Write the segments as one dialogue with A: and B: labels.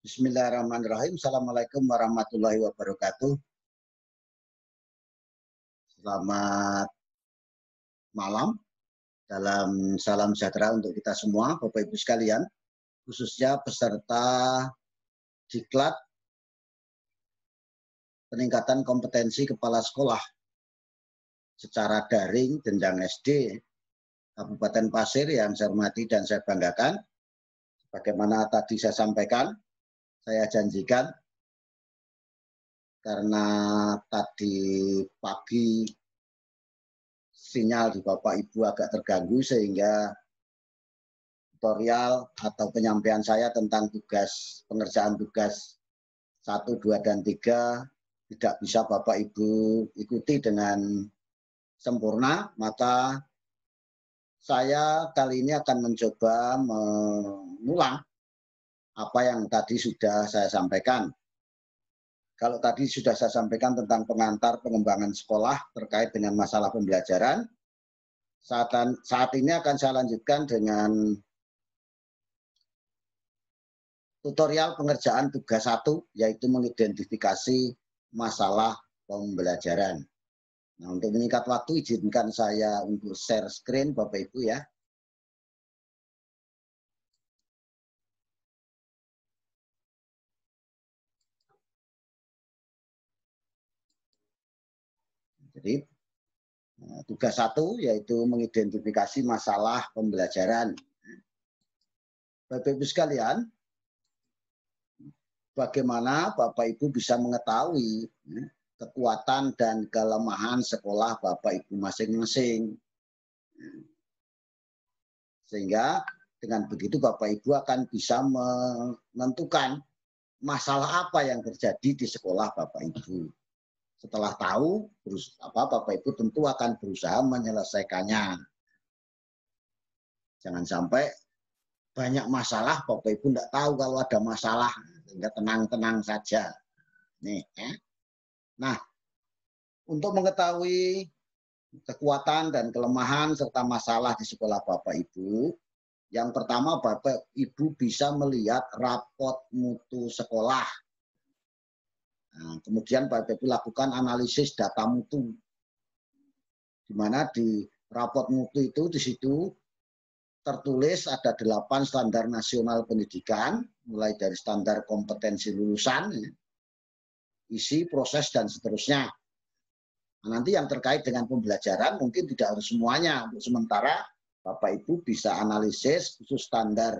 A: Bismillahirrahmanirrahim. Assalamualaikum warahmatullahi wabarakatuh. Selamat malam. Dalam salam sejahtera untuk kita semua, Bapak Ibu sekalian, khususnya peserta diklat peningkatan kompetensi kepala sekolah secara daring jenjang SD Kabupaten Pasir yang saya hormati dan saya banggakan. Bagaimana tadi saya sampaikan, saya janjikan karena tadi pagi sinyal di Bapak Ibu agak terganggu sehingga tutorial atau penyampaian saya tentang tugas pengerjaan tugas 1, 2, dan 3 tidak bisa Bapak Ibu ikuti dengan sempurna, maka saya kali ini akan mencoba mengulang apa yang tadi sudah saya sampaikan. Kalau tadi sudah saya sampaikan tentang pengantar pengembangan sekolah terkait dengan masalah pembelajaran, saat, ini akan saya lanjutkan dengan tutorial pengerjaan tugas satu, yaitu mengidentifikasi masalah pembelajaran. Nah, untuk meningkat waktu, izinkan saya untuk share screen Bapak Ibu ya. Jadi eh, tugas satu yaitu mengidentifikasi masalah pembelajaran. Bapak-Ibu sekalian, bagaimana Bapak-Ibu bisa mengetahui ya, kekuatan dan kelemahan sekolah Bapak-Ibu masing-masing. Sehingga dengan begitu Bapak-Ibu akan bisa menentukan masalah apa yang terjadi di sekolah Bapak-Ibu setelah tahu apa Bapak Ibu tentu akan berusaha menyelesaikannya. Jangan sampai banyak masalah Bapak Ibu tidak tahu kalau ada masalah sehingga tenang-tenang saja. Nih, eh. Nah, untuk mengetahui kekuatan dan kelemahan serta masalah di sekolah Bapak Ibu, yang pertama Bapak Ibu bisa melihat rapot mutu sekolah Nah, kemudian Pak Pepi lakukan analisis data mutu, di mana di rapot mutu itu di situ tertulis ada delapan standar nasional pendidikan, mulai dari standar kompetensi lulusan, ya, isi, proses, dan seterusnya. Nah, nanti yang terkait dengan pembelajaran mungkin tidak harus semuanya. Untuk sementara, Bapak Ibu bisa analisis khusus standar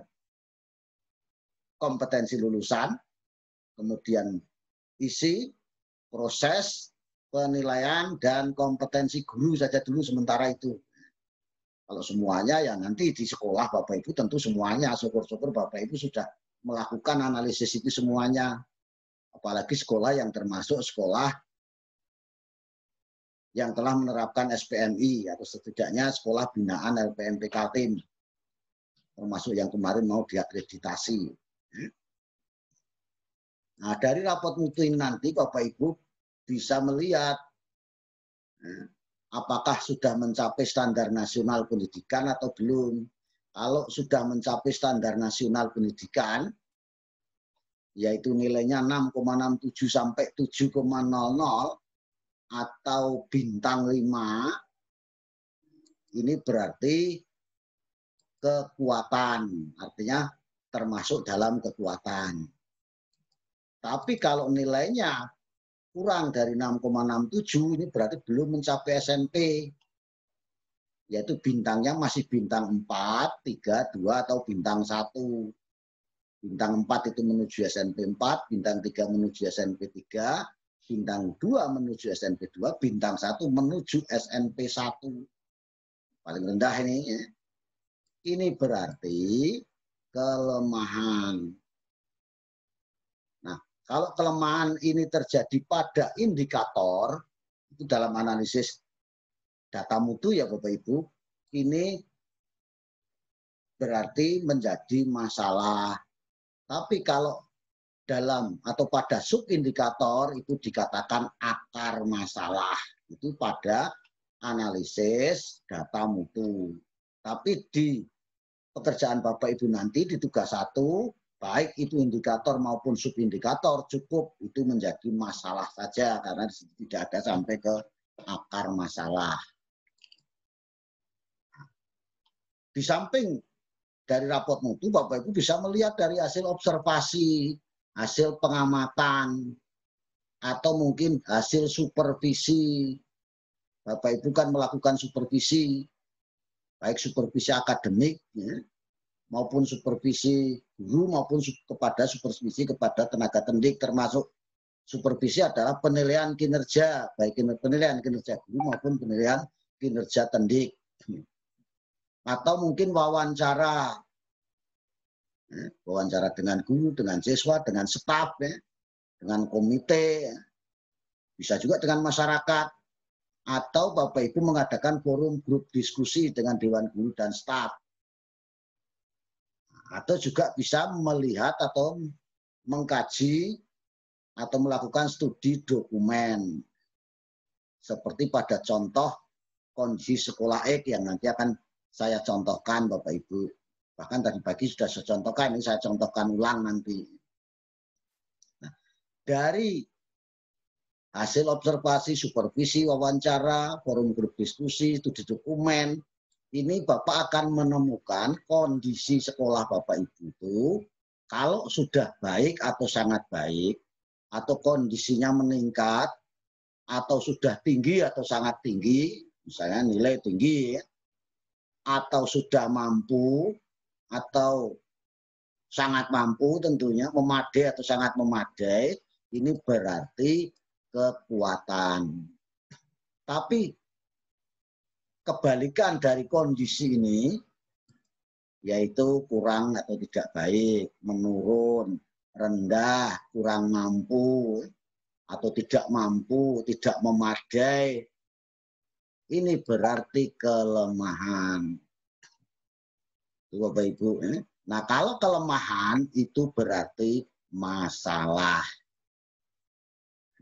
A: kompetensi lulusan, kemudian isi, proses, penilaian, dan kompetensi guru saja dulu sementara itu. Kalau semuanya ya nanti di sekolah Bapak Ibu tentu semuanya, syukur-syukur Bapak Ibu sudah melakukan analisis itu semuanya. Apalagi sekolah yang termasuk sekolah yang telah menerapkan SPMI atau setidaknya sekolah binaan LPMPKT termasuk yang kemarin mau diakreditasi Nah, dari rapot mutu ini nanti Bapak Ibu bisa melihat eh, apakah sudah mencapai standar nasional pendidikan atau belum. Kalau sudah mencapai standar nasional pendidikan, yaitu nilainya 6,67 sampai 7,00 atau bintang 5, ini berarti kekuatan, artinya termasuk dalam kekuatan. Tapi kalau nilainya kurang dari 6,67 ini berarti belum mencapai SMP. Yaitu bintangnya masih bintang 4, 3, 2 atau bintang 1. Bintang 4 itu menuju SMP 4, bintang 3 menuju SMP 3, bintang 2 menuju SMP 2, bintang 1 menuju SMP 1. Paling rendah ini. Ya. Ini berarti kelemahan kalau kelemahan ini terjadi pada indikator, itu dalam analisis data mutu ya Bapak Ibu, ini berarti menjadi masalah. Tapi kalau dalam atau pada sub indikator itu dikatakan akar masalah. Itu pada analisis data mutu. Tapi di pekerjaan Bapak Ibu nanti di tugas satu baik itu indikator maupun subindikator cukup itu menjadi masalah saja karena tidak ada sampai ke akar masalah. Di samping dari rapot mutu, Bapak Ibu bisa melihat dari hasil observasi, hasil pengamatan, atau mungkin hasil supervisi. Bapak Ibu kan melakukan supervisi, baik supervisi akademik, ya maupun supervisi guru maupun kepada supervisi kepada tenaga pendidik termasuk supervisi adalah penilaian kinerja baik penilaian kinerja guru maupun penilaian kinerja tendik atau mungkin wawancara ya, wawancara dengan guru dengan siswa dengan staf ya dengan komite ya. bisa juga dengan masyarakat atau Bapak Ibu mengadakan forum grup diskusi dengan dewan guru dan staf atau juga bisa melihat atau mengkaji atau melakukan studi dokumen seperti pada contoh kondisi sekolah X yang nanti akan saya contohkan Bapak Ibu bahkan tadi pagi sudah saya contohkan ini saya contohkan ulang nanti nah, dari hasil observasi supervisi wawancara forum grup diskusi studi dokumen ini Bapak akan menemukan kondisi sekolah Bapak Ibu itu kalau sudah baik atau sangat baik atau kondisinya meningkat atau sudah tinggi atau sangat tinggi, misalnya nilai tinggi ya, atau sudah mampu atau sangat mampu tentunya memadai atau sangat memadai ini berarti kekuatan. Tapi kebalikan dari kondisi ini yaitu kurang atau tidak baik, menurun, rendah, kurang mampu atau tidak mampu, tidak memadai. Ini berarti kelemahan. Bapak Ibu, ya. nah kalau kelemahan itu berarti masalah.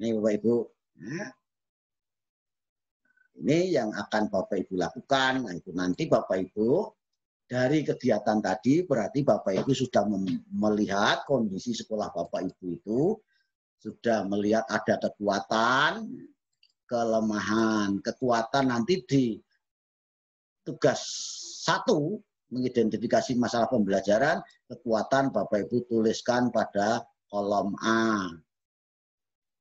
A: Ini Bapak Ibu, ya. Ini yang akan Bapak Ibu lakukan. Nah, itu nanti Bapak Ibu dari kegiatan tadi berarti Bapak Ibu sudah melihat kondisi sekolah Bapak Ibu itu sudah melihat ada kekuatan, kelemahan. Kekuatan nanti di tugas satu mengidentifikasi masalah pembelajaran, kekuatan Bapak Ibu tuliskan pada kolom A.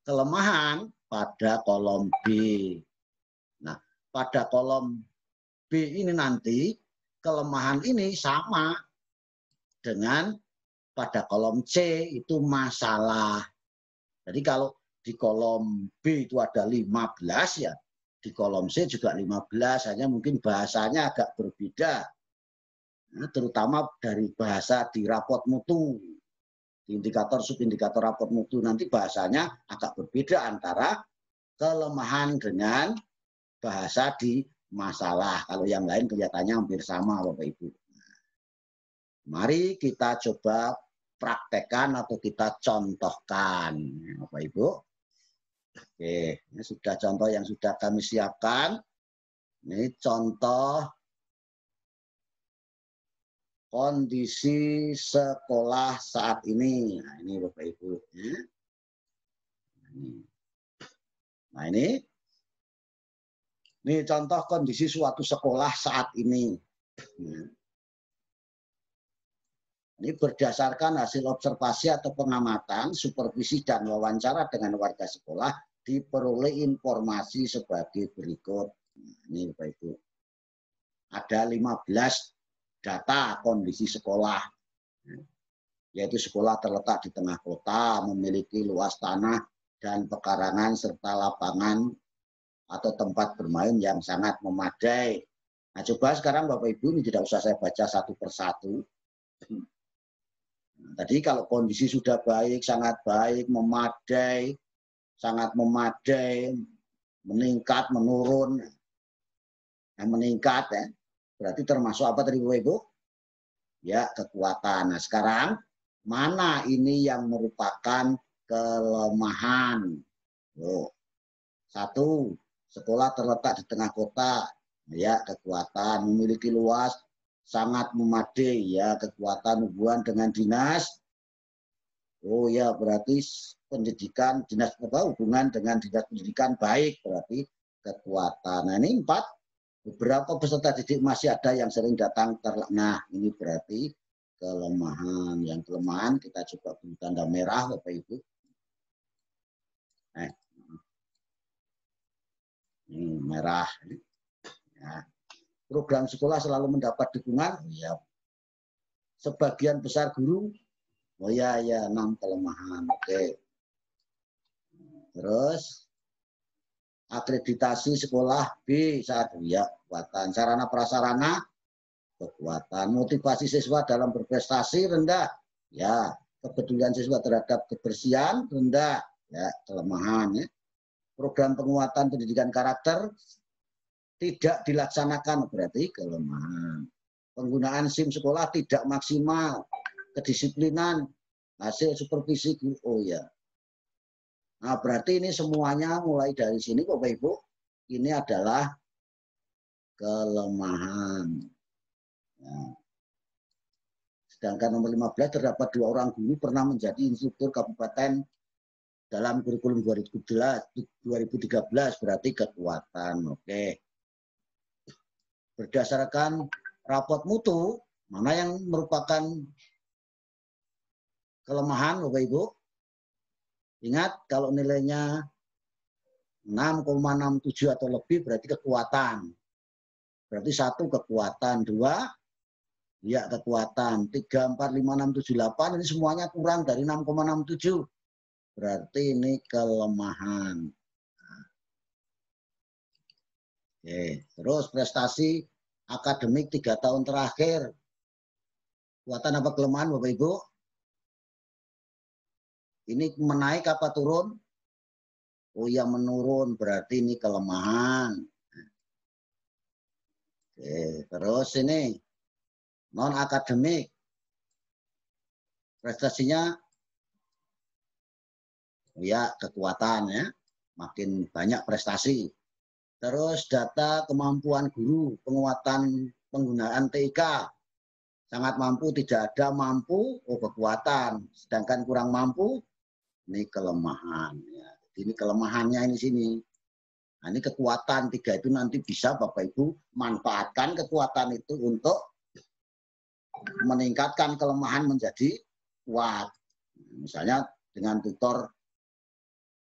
A: Kelemahan pada kolom B pada kolom B ini nanti kelemahan ini sama dengan pada kolom C itu masalah. Jadi kalau di kolom B itu ada 15 ya, di kolom C juga 15, hanya mungkin bahasanya agak berbeda. Nah, terutama dari bahasa di rapot mutu. Di indikator subindikator rapot mutu nanti bahasanya agak berbeda antara kelemahan dengan bahasa di masalah. Kalau yang lain kelihatannya hampir sama Bapak Ibu. Nah, mari kita coba praktekkan atau kita contohkan Bapak Ibu. Oke, ini sudah contoh yang sudah kami siapkan. Ini contoh kondisi sekolah saat ini. Nah, ini Bapak Ibu. Nah, ini nah, ini contoh kondisi suatu sekolah saat ini. Ini berdasarkan hasil observasi atau pengamatan, supervisi, dan wawancara dengan warga sekolah diperoleh informasi sebagai berikut. Nah, ini Bapak Ibu. Ada 15 data kondisi sekolah. Yaitu sekolah terletak di tengah kota, memiliki luas tanah dan pekarangan serta lapangan atau tempat bermain yang sangat memadai. Nah, coba sekarang Bapak Ibu ini tidak usah saya baca satu persatu. Nah, tadi kalau kondisi sudah baik, sangat baik, memadai, sangat memadai, meningkat, menurun, nah, meningkat ya. Berarti termasuk apa tadi Bapak Ibu? Ya, kekuatan. Nah, sekarang mana ini yang merupakan kelemahan? Loh. Satu, Sekolah terletak di tengah kota, ya kekuatan memiliki luas sangat memadai ya kekuatan hubungan dengan dinas. Oh ya berarti pendidikan dinas apa hubungan dengan dinas pendidikan baik berarti kekuatan. Nah ini empat beberapa peserta didik masih ada yang sering datang Nah Ini berarti kelemahan. Yang kelemahan kita coba beri tanda merah Bapak Ibu. Nah, hmm, merah. Ya. Program sekolah selalu mendapat dukungan, ya. Sebagian besar guru, oh ya ya enam kelemahan, oke. Terus akreditasi sekolah B saat ya kekuatan sarana prasarana kekuatan motivasi siswa dalam berprestasi rendah ya kepedulian siswa terhadap kebersihan rendah ya kelemahan ya program penguatan pendidikan karakter tidak dilaksanakan berarti kelemahan. Penggunaan SIM sekolah tidak maksimal, kedisiplinan, hasil supervisi guru oh ya. Nah, berarti ini semuanya mulai dari sini kok Bapak Ibu, ini adalah kelemahan. Nah. Sedangkan nomor 15 terdapat dua orang guru pernah menjadi instruktur kabupaten dalam kurikulum 2013 berarti kekuatan. Oke. Berdasarkan rapot mutu, mana yang merupakan kelemahan Bapak Ibu? Ingat kalau nilainya 6,67 atau lebih berarti kekuatan. Berarti satu kekuatan, dua ya kekuatan, tiga, empat, lima, enam, tujuh, delapan ini semuanya kurang dari 6,67. Berarti ini kelemahan. Oke, terus prestasi akademik tiga tahun terakhir. Kuatan apa kelemahan Bapak Ibu? Ini menaik apa turun? Oh ya menurun, berarti ini kelemahan. Oke, terus ini non akademik. Prestasinya ya kekuatan ya, makin banyak prestasi. Terus data kemampuan guru, penguatan penggunaan TIK, sangat mampu tidak ada mampu, oh kekuatan, sedangkan kurang mampu, ini kelemahan. Ya. Ini kelemahannya ini sini. Nah, ini kekuatan tiga itu nanti bisa Bapak Ibu manfaatkan kekuatan itu untuk meningkatkan kelemahan menjadi kuat. Misalnya dengan tutor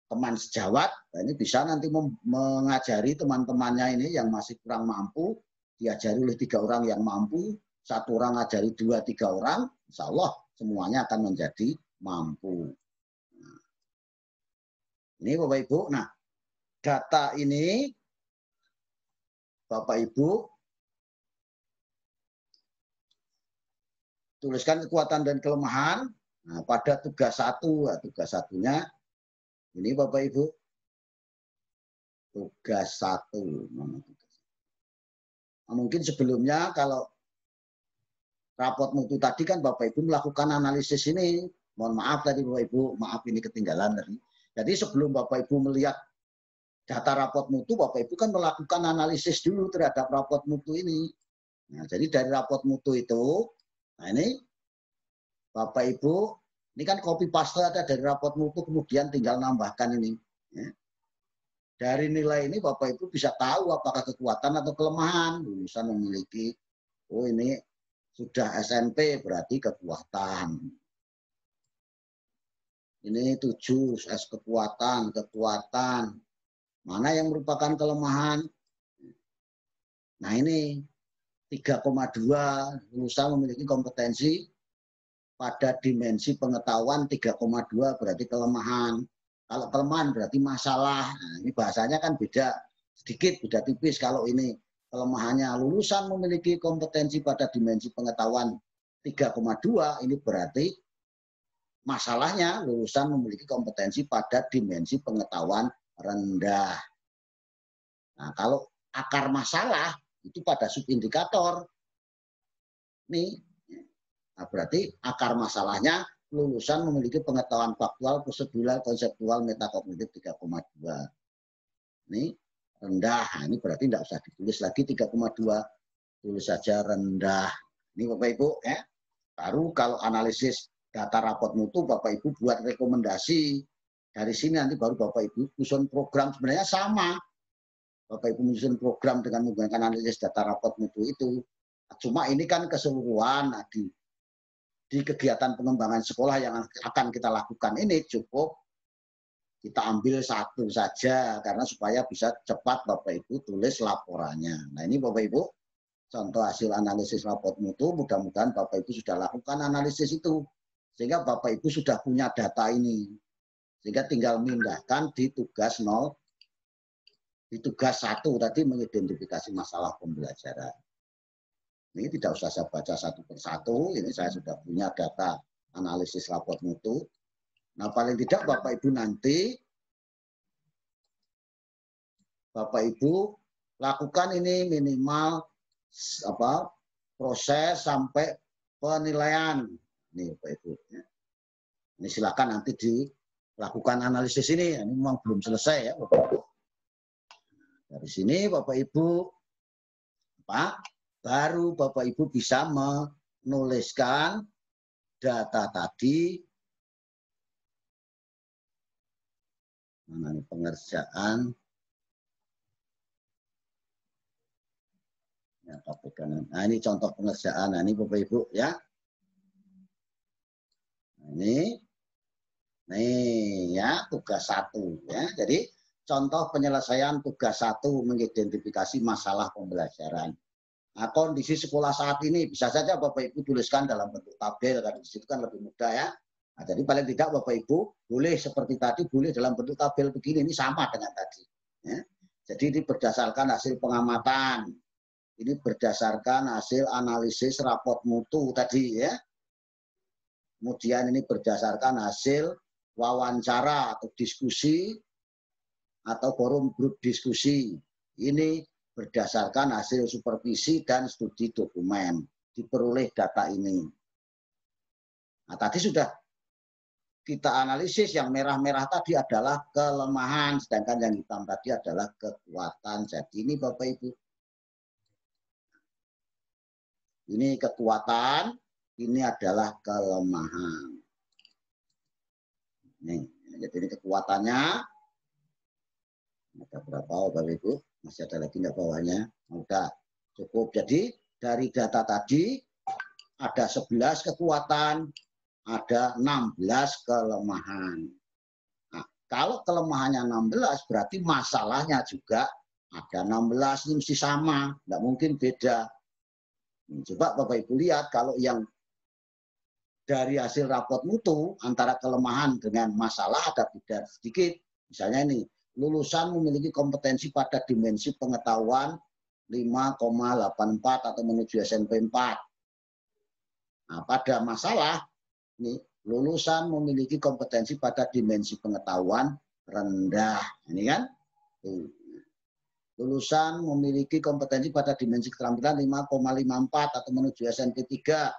A: teman sejawat, nah ini bisa nanti mengajari teman-temannya ini yang masih kurang mampu, diajari oleh tiga orang yang mampu, satu orang ajari dua tiga orang, insya Allah semuanya akan menjadi mampu. Nah, ini Bapak Ibu, nah data ini Bapak Ibu tuliskan kekuatan dan kelemahan. Nah, pada tugas satu, nah, tugas satunya ini Bapak Ibu tugas satu. Nah, mungkin sebelumnya kalau rapot mutu tadi kan Bapak Ibu melakukan analisis ini. Mohon maaf tadi Bapak Ibu, maaf ini ketinggalan tadi. Jadi sebelum Bapak Ibu melihat data rapot mutu, Bapak Ibu kan melakukan analisis dulu terhadap rapot mutu ini. Nah, jadi dari rapot mutu itu, nah ini Bapak Ibu ini kan copy paste ada dari rapot mutu kemudian tinggal nambahkan ini. Ya. Dari nilai ini Bapak Ibu bisa tahu apakah kekuatan atau kelemahan. Lulusan memiliki, oh ini sudah SMP berarti kekuatan. Ini tujuh S kekuatan, kekuatan. Mana yang merupakan kelemahan? Nah ini 3,2 lulusan memiliki kompetensi pada dimensi pengetahuan 3,2 berarti kelemahan. Kalau kelemahan berarti masalah. Nah, ini bahasanya kan beda sedikit, beda tipis kalau ini kelemahannya lulusan memiliki kompetensi pada dimensi pengetahuan 3,2 ini berarti masalahnya lulusan memiliki kompetensi pada dimensi pengetahuan rendah. Nah, kalau akar masalah itu pada subindikator. Nih, Nah, berarti akar masalahnya lulusan memiliki pengetahuan faktual, prosedural, konseptual, metakognitif 3,2. Ini rendah. Nah, ini berarti tidak usah ditulis lagi 3,2. Tulis saja rendah. Ini Bapak Ibu ya. Baru kalau analisis data rapot mutu Bapak Ibu buat rekomendasi. Dari sini nanti baru Bapak Ibu susun program sebenarnya sama. Bapak Ibu menyusun program dengan menggunakan analisis data rapot mutu itu. Cuma ini kan keseluruhan. Nah, di di kegiatan pengembangan sekolah yang akan kita lakukan ini cukup kita ambil satu saja karena supaya bisa cepat Bapak Ibu tulis laporannya. Nah ini Bapak Ibu contoh hasil analisis rapot mutu mudah-mudahan Bapak Ibu sudah lakukan analisis itu sehingga Bapak Ibu sudah punya data ini sehingga tinggal mindahkan di tugas 0 di tugas satu tadi mengidentifikasi masalah pembelajaran ini tidak usah saya baca satu persatu, ini saya sudah punya data analisis raport mutu. Nah, paling tidak Bapak Ibu nanti Bapak Ibu lakukan ini minimal apa proses sampai penilaian. Nih Bapak Ibu. Ya. Ini silakan nanti dilakukan analisis ini. Ini memang belum selesai ya Bapak Ibu. Dari sini Bapak Ibu pak baru Bapak Ibu bisa menuliskan data tadi mengenai pengerjaan ya, Nah, ini contoh pengerjaan. Nah, ini Bapak Ibu ya. Nah, ini Nih ya tugas satu ya. Jadi contoh penyelesaian tugas satu mengidentifikasi masalah pembelajaran. Nah, kondisi sekolah saat ini bisa saja Bapak Ibu tuliskan dalam bentuk tabel kan di situ kan lebih mudah ya. Nah, jadi paling tidak Bapak Ibu boleh seperti tadi boleh dalam bentuk tabel begini ini sama dengan tadi. Ya. Jadi ini berdasarkan hasil pengamatan. Ini berdasarkan hasil analisis rapot mutu tadi ya. Kemudian ini berdasarkan hasil wawancara atau diskusi atau forum grup diskusi. Ini berdasarkan hasil supervisi dan studi dokumen diperoleh data ini. Nah, tadi sudah kita analisis yang merah-merah tadi adalah kelemahan, sedangkan yang hitam tadi adalah kekuatan. Jadi ini Bapak Ibu, ini kekuatan, ini adalah kelemahan. Ini, jadi ini kekuatannya. Ada berapa Bapak Ibu? Masih ada lagi enggak bawahnya? Udah, cukup. Jadi dari data tadi ada 11 kekuatan, ada 16 kelemahan. Nah, kalau kelemahannya 16 berarti masalahnya juga ada 16 ini mesti sama, enggak mungkin beda. Hmm, coba Bapak Ibu lihat kalau yang dari hasil rapot mutu antara kelemahan dengan masalah ada beda sedikit. Misalnya ini, lulusan memiliki kompetensi pada dimensi pengetahuan 5,84 atau menuju SMP 4. Nah, pada masalah, ini lulusan memiliki kompetensi pada dimensi pengetahuan rendah. Ini kan? Lulusan memiliki kompetensi pada dimensi keterampilan 5,54 atau menuju SMP 3.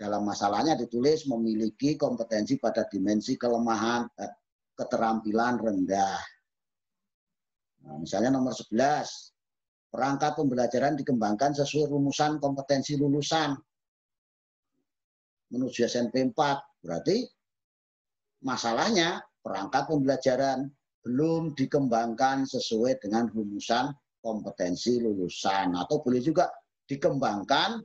A: Dalam masalahnya ditulis memiliki kompetensi pada dimensi kelemahan eh, keterampilan rendah. Nah, misalnya nomor 11, perangkat pembelajaran dikembangkan sesuai rumusan kompetensi lulusan menuju SMP 4. Berarti masalahnya perangkat pembelajaran belum dikembangkan sesuai dengan rumusan kompetensi lulusan atau boleh juga dikembangkan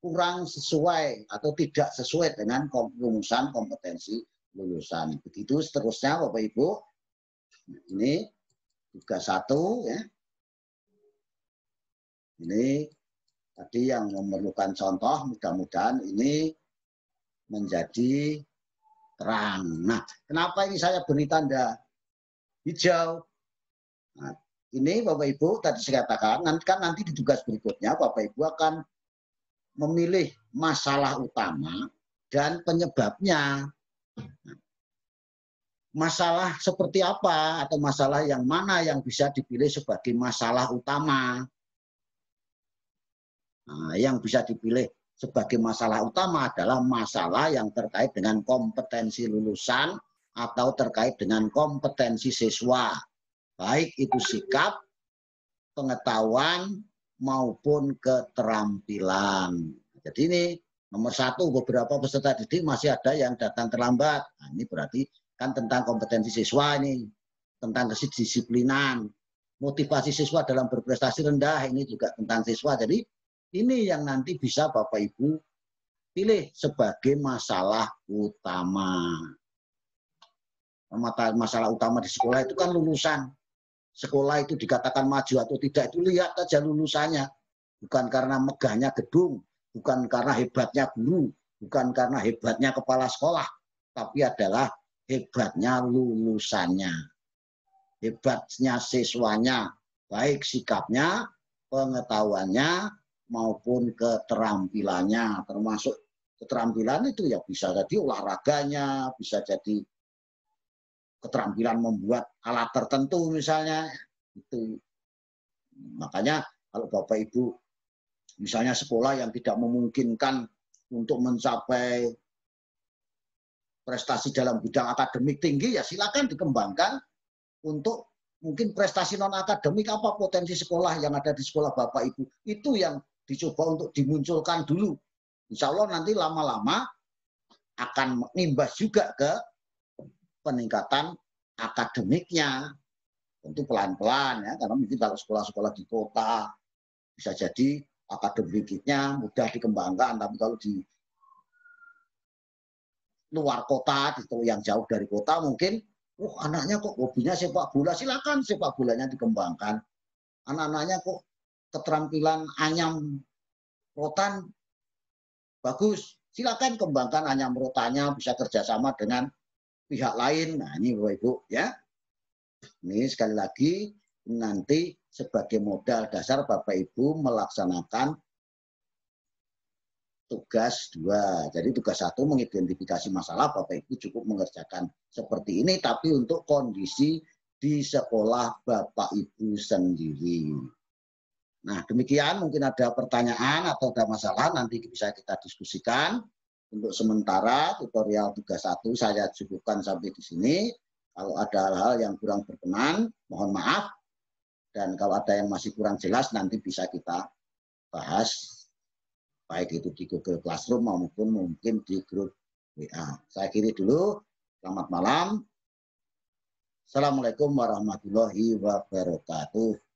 A: kurang sesuai atau tidak sesuai dengan rumusan kompetensi lulusan. Begitu seterusnya Bapak Ibu. Nah, ini satu, ya. Ini tadi yang memerlukan contoh mudah-mudahan ini menjadi terang. Nah, kenapa ini saya beri tanda hijau? Nah, ini Bapak Ibu tadi saya katakan, nanti kan nanti di tugas berikutnya Bapak Ibu akan memilih masalah utama dan penyebabnya. Nah, masalah seperti apa atau masalah yang mana yang bisa dipilih sebagai masalah utama. Nah, yang bisa dipilih sebagai masalah utama adalah masalah yang terkait dengan kompetensi lulusan atau terkait dengan kompetensi siswa. Baik itu sikap, pengetahuan, maupun keterampilan. Jadi ini nomor satu, beberapa peserta didik masih ada yang datang terlambat. Nah, ini berarti kan tentang kompetensi siswa ini, tentang kedisiplinan, motivasi siswa dalam berprestasi rendah ini juga tentang siswa. Jadi ini yang nanti bisa Bapak Ibu pilih sebagai masalah utama. Masalah utama di sekolah itu kan lulusan. Sekolah itu dikatakan maju atau tidak itu lihat saja lulusannya. Bukan karena megahnya gedung, bukan karena hebatnya guru, bukan karena hebatnya kepala sekolah, tapi adalah hebatnya lulusannya, hebatnya siswanya, baik sikapnya, pengetahuannya, maupun keterampilannya, termasuk keterampilan itu ya bisa jadi olahraganya, bisa jadi keterampilan membuat alat tertentu misalnya itu makanya kalau bapak ibu misalnya sekolah yang tidak memungkinkan untuk mencapai prestasi dalam bidang akademik tinggi ya silakan dikembangkan untuk mungkin prestasi non akademik apa potensi sekolah yang ada di sekolah bapak ibu itu yang dicoba untuk dimunculkan dulu insya Allah nanti lama-lama akan mengimbas juga ke peningkatan akademiknya tentu pelan-pelan ya karena mungkin kalau sekolah-sekolah di kota bisa jadi akademiknya mudah dikembangkan tapi kalau di luar kota, itu yang jauh dari kota mungkin, wah oh, anaknya kok hobinya sepak bola, silakan sepak bolanya dikembangkan. Anak-anaknya kok keterampilan anyam rotan bagus, silakan kembangkan anyam rotanya bisa kerjasama dengan pihak lain. Nah ini Bapak Ibu ya. Ini sekali lagi nanti sebagai modal dasar Bapak Ibu melaksanakan tugas dua. Jadi tugas satu mengidentifikasi masalah, Bapak Ibu cukup mengerjakan seperti ini, tapi untuk kondisi di sekolah Bapak Ibu sendiri. Nah demikian mungkin ada pertanyaan atau ada masalah nanti bisa kita diskusikan. Untuk sementara tutorial tugas satu saya cukupkan sampai di sini. Kalau ada hal-hal yang kurang berkenan, mohon maaf. Dan kalau ada yang masih kurang jelas, nanti bisa kita bahas baik itu di Google Classroom maupun mungkin di grup WA. Saya kiri dulu. Selamat malam. Assalamualaikum warahmatullahi wabarakatuh.